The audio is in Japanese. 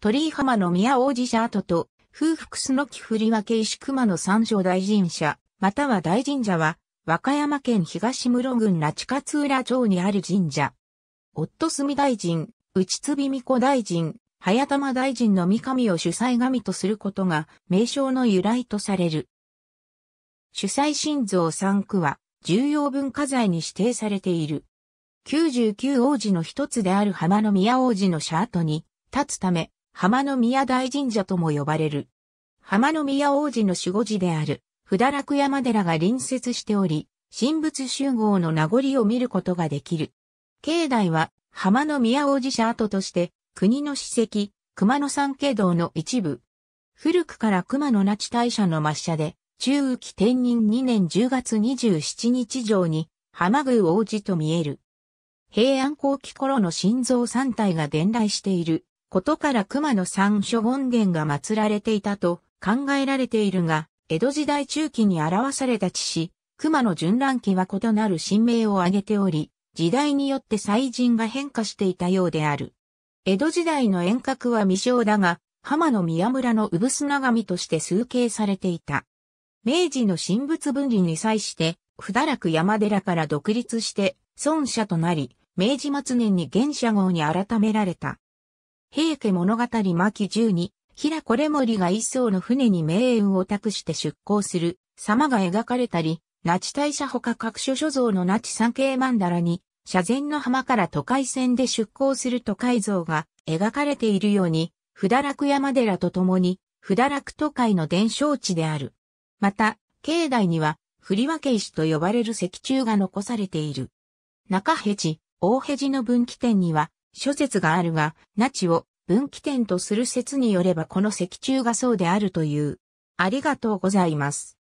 鳥居浜の宮王子社跡と、風福すのき振り分け石熊の三条大神社、または大神社は、和歌山県東室郡那智勝浦町にある神社。夫住大臣、内津美子大臣、早玉大臣の三上を主催神とすることが名称の由来とされる。主催神像三区は重要文化財に指定されている。九十九王子の一つである浜の宮王子の社跡に立つため、浜宮大神社とも呼ばれる。浜宮王子の守護寺である、札楽山寺が隣接しており、神仏集合の名残を見ることができる。境内は、浜宮王子社跡として、国の史跡、熊野山景道の一部。古くから熊野那智大社の抹社で、中雨期天人2年10月27日上に、浜宮王子と見える。平安後期頃の心臓3体が伝来していることから熊野三諸権現が祀られていたと考えられているが、江戸時代中期に表された地史、熊野順覧期は異なる神明を挙げており、時代によって祭人が変化していたようである。江戸時代の遠隔は未詳だが、浜野宮村の産砂神として崇敬されていた。明治の神仏分離に際して、不堕落山寺から独立して、孫者となり、明治末年に現社号に改められた。平家物語巻12、平これ森が一層の船に命運を託して出港する様が描かれたり、那智大社ほか各所所蔵の那智三景曼荼羅に、社前の浜から都会線で出港する都会像が描かれているように、札楽山寺と共に、札楽都会の伝承地である。また、境内には、振分け石と呼ばれる石柱が残されている。中辺地、大辺地の分岐点には、諸説があるが、那智を分岐点とする説によればこの石柱がそうであるという。ありがとうございます。